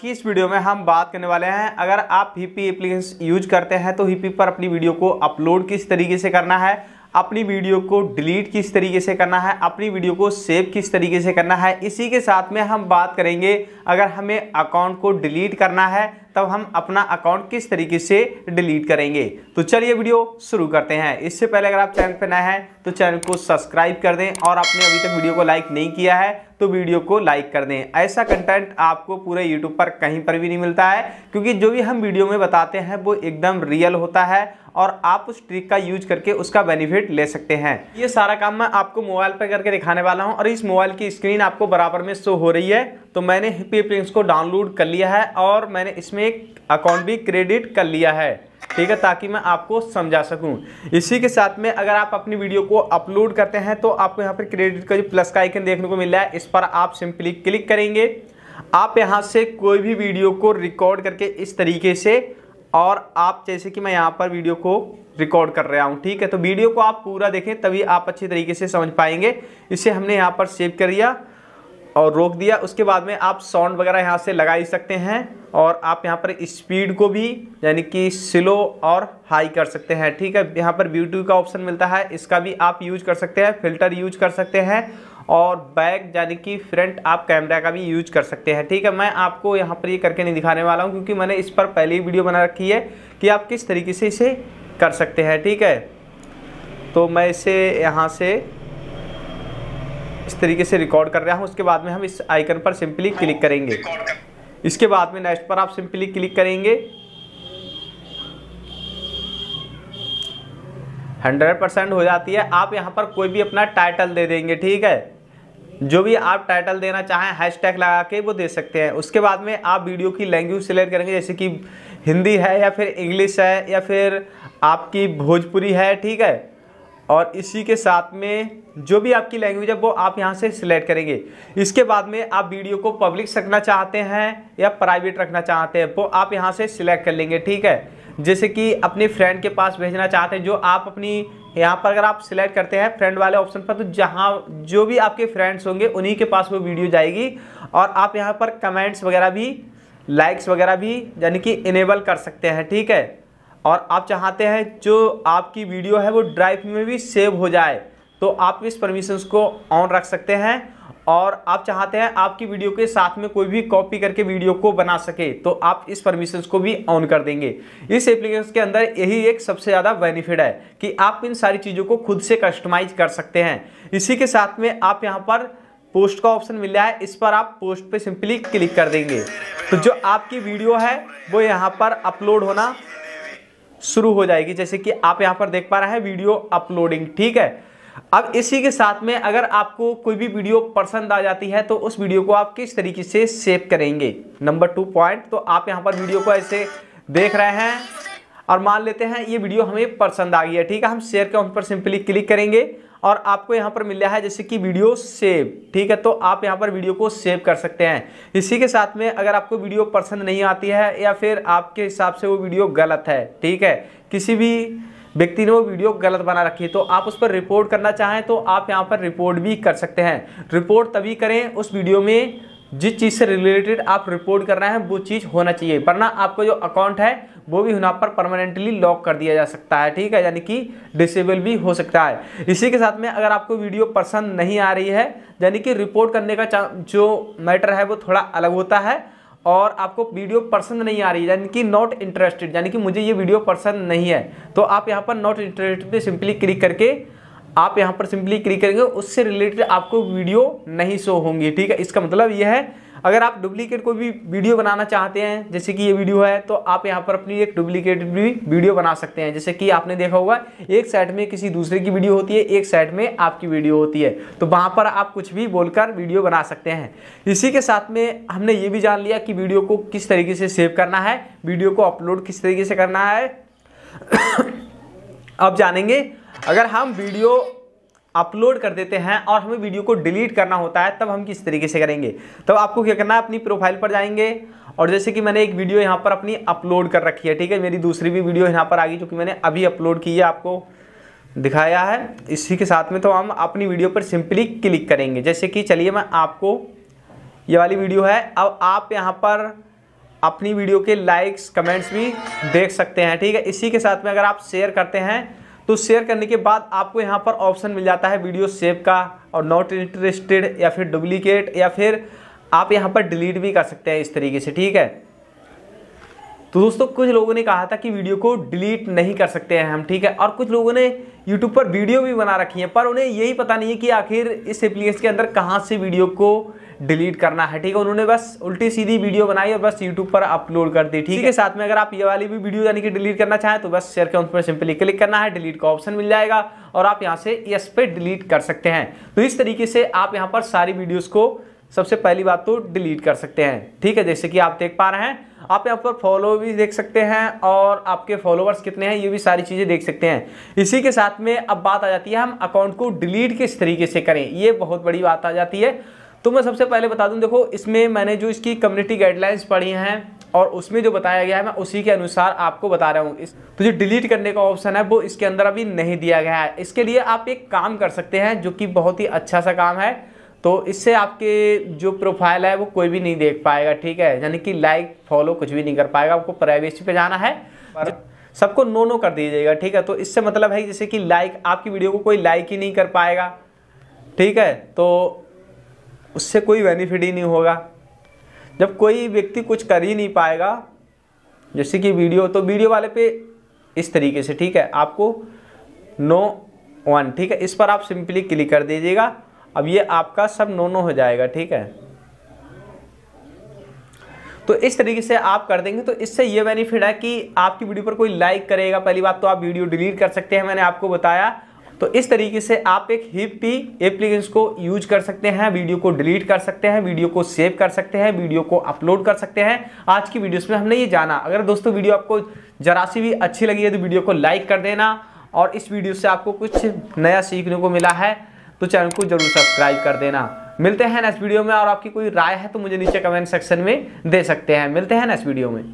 की इस वीडियो में हम बात करने वाले हैं अगर आप हिपी एप्लीकेशन यूज करते हैं तो हिपी पर अपनी वीडियो को अपलोड किस तरीके से करना है अपनी वीडियो को डिलीट किस तरीके से करना है अपनी वीडियो को सेव किस तरीके से करना है इसी के साथ में हम बात करेंगे अगर हमें अकाउंट को डिलीट करना है तब हम अपना अकाउंट किस तरीके से डिलीट करेंगे तो चलिए वीडियो शुरू करते हैं इससे पहले अगर आप चैनल पर नए हैं तो चैनल को सब्सक्राइब कर दें और आपने अभी तक वीडियो को लाइक नहीं किया है तो वीडियो को लाइक कर दें ऐसा कंटेंट आपको पूरे यूट्यूब पर कहीं पर भी नहीं मिलता है क्योंकि जो भी हम वीडियो में बताते हैं वो एकदम रियल होता है और आप उस ट्रिक का यूज करके उसका बेनिफिट ले सकते हैं ये सारा काम मैं आपको मोबाइल पर करके दिखाने वाला हूँ और इस मोबाइल की स्क्रीन आपको बराबर में शो हो रही है तो मैंने हिपी प्रिंस को डाउनलोड कर लिया है और मैंने इसमें एक अकाउंट भी क्रेडिट कर लिया है ठीक है ताकि मैं आपको समझा सकूँ इसी के साथ में अगर आप अपनी वीडियो को अपलोड करते हैं तो आपको यहाँ पर क्रेडिट का जो प्लस का आइकन देखने को मिल रहा है इस पर आप सिंपली क्लिक करेंगे आप यहाँ से कोई भी वीडियो को रिकॉर्ड करके इस तरीके से और आप जैसे कि मैं यहाँ पर वीडियो को रिकॉर्ड कर रहा हूँ ठीक है तो वीडियो को आप पूरा देखें तभी आप अच्छी तरीके से समझ पाएंगे इसे हमने यहाँ पर सेव कर लिया और रोक दिया उसके बाद में आप साउंड वगैरह यहाँ से लगा ही सकते हैं और आप यहाँ पर स्पीड को भी यानी कि स्लो और हाई कर सकते हैं ठीक है यहाँ पर ब्यूटी का ऑप्शन मिलता है इसका भी आप यूज कर सकते हैं फिल्टर यूज कर सकते हैं और बैक यानी कि फ्रंट आप कैमरा का भी यूज कर सकते हैं ठीक है मैं आपको यहाँ पर ये यह करके नहीं दिखाने वाला हूँ क्योंकि मैंने इस पर पहले ही वीडियो बना रखी है कि आप किस तरीके से इसे कर सकते हैं ठीक है तो मैं इसे यहाँ से इस तरीके से रिकॉर्ड कर रहा हूँ उसके बाद में हम इस आइकन पर सिंपली क्लिक करेंगे इसके बाद में नेक्स्ट पर आप सिंपली क्लिक करेंगे हंड्रेड परसेंट हो जाती है आप यहाँ पर कोई भी अपना टाइटल दे देंगे ठीक है जो भी आप टाइटल देना चाहें हैशटैग लगा के वो दे सकते हैं उसके बाद में आप वीडियो की लैंग्वेज सेलेक्ट करेंगे जैसे कि हिंदी है या फिर इंग्लिश है या फिर आपकी भोजपुरी है ठीक है और इसी के साथ में जो भी आपकी लैंग्वेज है वो आप यहाँ से सिलेक्ट करेंगे इसके बाद में आप वीडियो को पब्लिक रखना चाहते हैं या प्राइवेट रखना चाहते हैं वो आप यहाँ से सिलेक्ट कर लेंगे ठीक है जैसे कि अपने फ्रेंड के पास भेजना चाहते हैं जो आप अपनी यहाँ पर अगर आप सिलेक्ट करते हैं फ्रेंड वाले ऑप्शन पर तो जहाँ जो भी आपके फ्रेंड्स होंगे उन्हीं के पास वो वीडियो जाएगी और आप यहाँ पर कमेंट्स वगैरह भी लाइक्स वगैरह भी यानी कि इनेबल कर सकते हैं ठीक है और आप चाहते हैं जो आपकी वीडियो है वो ड्राइव में भी सेव हो जाए तो आप इस परमिशंस को ऑन रख सकते हैं और आप चाहते हैं आपकी वीडियो के साथ में कोई भी कॉपी करके वीडियो को बना सके तो आप इस परमिशंस को भी ऑन कर देंगे इस एप्लीकेशन के अंदर यही एक सबसे ज़्यादा बेनिफिट है कि आप इन सारी चीज़ों को खुद से कस्टमाइज कर सकते हैं इसी के साथ में आप यहाँ पर पोस्ट का ऑप्शन मिल रहा है इस पर आप पोस्ट पर सिंपली क्लिक कर देंगे तो जो आपकी वीडियो है वो यहाँ पर अपलोड होना शुरू हो जाएगी जैसे कि आप यहां पर देख पा रहे हैं वीडियो अपलोडिंग ठीक है अब इसी के साथ में अगर आपको कोई भी वीडियो पसंद आ जाती है तो उस वीडियो को आप किस तरीके से सेव करेंगे नंबर टू पॉइंट तो आप यहां पर वीडियो को ऐसे देख रहे हैं और मान लेते हैं ये वीडियो हमें पसंद आ गई है ठीक है हम शेयर के उन पर सिंपली क्लिक करेंगे और आपको यहाँ पर मिल रहा है जैसे कि वीडियो सेव ठीक है तो आप यहाँ पर वीडियो को सेव कर सकते हैं इसी के साथ में अगर आपको वीडियो पसंद नहीं आती है या फिर आपके हिसाब से वो वीडियो गलत है ठीक है किसी भी व्यक्ति ने वो वीडियो गलत बना रखी है तो आप उस पर रिपोर्ट करना चाहें तो आप यहाँ पर रिपोर्ट भी कर सकते हैं रिपोर्ट तभी करें उस वीडियो में जिस चीज़ से रिलेटेड आप रिपोर्ट कर रहे हैं वो चीज़ होना चाहिए वरना आपका जो अकाउंट है वो भी यहाँ पर परमानेंटली लॉक कर दिया जा सकता है ठीक है यानी कि डिसेबल भी हो सकता है इसी के साथ में अगर आपको वीडियो पसंद नहीं आ रही है यानी कि रिपोर्ट करने का जो मैटर है वो थोड़ा अलग होता है और आपको वीडियो पसंद नहीं आ रही यानी कि नॉट इंटरेस्टेड यानी कि मुझे ये वीडियो पसंद नहीं है तो आप यहाँ पर नॉट इंटरेस्टेड सिंपली क्लिक करके आप यहाँ पर सिंपली क्लिक करेंगे उससे रिलेटेड आपको वीडियो नहीं शो होंगी ठीक है इसका मतलब यह है अगर आप डुप्लीकेट कोई भी वीडियो बनाना चाहते हैं जैसे कि ये वीडियो है तो आप यहाँ पर अपनी एक डुप्लीकेट भी वीडियो बना सकते हैं जैसे कि आपने देखा होगा एक साइड में किसी दूसरे की वीडियो होती है एक साइड में आपकी वीडियो होती है तो वहाँ पर आप कुछ भी बोलकर वीडियो बना सकते हैं इसी के साथ में हमने ये भी जान लिया कि वीडियो को किस तरीके से सेव करना है वीडियो को अपलोड किस तरीके से करना है अब जानेंगे अगर हम वीडियो अपलोड कर देते हैं और हमें वीडियो को डिलीट करना होता है तब हम किस तरीके से करेंगे तब आपको क्या करना है अपनी प्रोफाइल पर जाएंगे और जैसे कि मैंने एक वीडियो यहाँ पर अपनी अपलोड कर रखी है ठीक है मेरी दूसरी भी वीडियो यहाँ पर आ गई जो कि मैंने अभी अपलोड की है आपको दिखाया है इसी के साथ में तो हम अपनी वीडियो पर सिंपली क्लिक करेंगे जैसे कि चलिए मैं आपको ये वाली वीडियो है अब आप यहाँ पर अपनी वीडियो के लाइक्स कमेंट्स भी देख सकते हैं ठीक है इसी के साथ में अगर आप शेयर करते हैं तो शेयर करने के बाद आपको यहाँ पर ऑप्शन मिल जाता है वीडियो सेव का और नॉट इंटरेस्टेड या फिर डुप्लीकेट या फिर आप यहाँ पर डिलीट भी कर सकते हैं इस तरीके से ठीक है तो दोस्तों कुछ लोगों ने कहा था कि वीडियो को डिलीट नहीं कर सकते हैं हम ठीक है और कुछ लोगों ने यूट्यूब पर वीडियो भी बना रखी है पर उन्हें यही पता नहीं है कि आखिर इस एप्लीकेशन के अंदर कहाँ से वीडियो को डिलीट करना है ठीक है उन्होंने बस उल्टी सीधी वीडियो बनाई और बस यूट्यूब पर अपलोड कर दी ठीक है साथ में अगर आप ये वाली भी वीडियो यानी कि डिलीट करना चाहें तो बस शेयर के उस पर सिंपली क्लिक करना है डिलीट का ऑप्शन मिल जाएगा और आप यहाँ से यस पे डिलीट कर सकते हैं तो इस तरीके से आप यहाँ पर सारी वीडियोज़ को सबसे पहली बात तो डिलीट कर सकते हैं ठीक है जैसे कि आप देख पा रहे हैं आप यहाँ पर फॉलो भी देख सकते हैं और आपके फॉलोवर्स कितने हैं ये भी सारी चीज़ें देख सकते हैं इसी के साथ में अब बात आ जाती है हम अकाउंट को डिलीट किस तरीके से करें ये बहुत बड़ी बात आ जाती है तो मैं सबसे पहले बता दूं देखो इसमें मैंने जो इसकी कम्युनिटी गाइडलाइंस पढ़ी हैं और उसमें जो बताया गया है मैं उसी के अनुसार आपको बता रहा हूँ इस तो जो डिलीट करने का ऑप्शन है वो इसके अंदर अभी नहीं दिया गया है इसके लिए आप एक काम कर सकते हैं जो कि बहुत ही अच्छा सा काम है तो इससे आपके जो प्रोफाइल है वो कोई भी नहीं देख पाएगा ठीक है यानी कि लाइक फॉलो कुछ भी नहीं कर पाएगा आपको प्राइवेसी पे जाना है सबको नो नो कर दीजिएगा ठीक है तो इससे मतलब है जैसे कि लाइक आपकी वीडियो को कोई लाइक ही नहीं कर पाएगा ठीक है तो उससे कोई बेनिफिट ही नहीं होगा जब कोई व्यक्ति कुछ कर ही नहीं पाएगा जैसे कि वीडियो तो वीडियो वाले पे इस तरीके से ठीक है आपको नो वन ठीक है इस पर आप सिंपली क्लिक कर दीजिएगा अब ये आपका सब नो नो हो जाएगा ठीक है तो इस तरीके से आप कर देंगे तो इससे ये बेनिफिट है कि आपकी वीडियो पर कोई लाइक करेगा पहली बात तो आप वीडियो डिलीट कर सकते हैं मैंने आपको बताया तो इस तरीके से आप एक हिपी एप्लीकेशन को यूज कर सकते हैं वीडियो को डिलीट कर सकते हैं वीडियो को सेव कर सकते हैं वीडियो को अपलोड कर सकते हैं आज की वीडियोस में हमने ये जाना अगर दोस्तों वीडियो आपको जरा सी भी अच्छी लगी है तो वीडियो को लाइक कर देना और इस वीडियो से आपको कुछ नया सीखने को मिला है तो चैनल को जरूर सब्सक्राइब कर देना मिलते हैं नेक्स्ट वीडियो में और आपकी कोई राय है तो मुझे नीचे कमेंट सेक्शन में दे सकते हैं मिलते हैं नेक्स्ट वीडियो में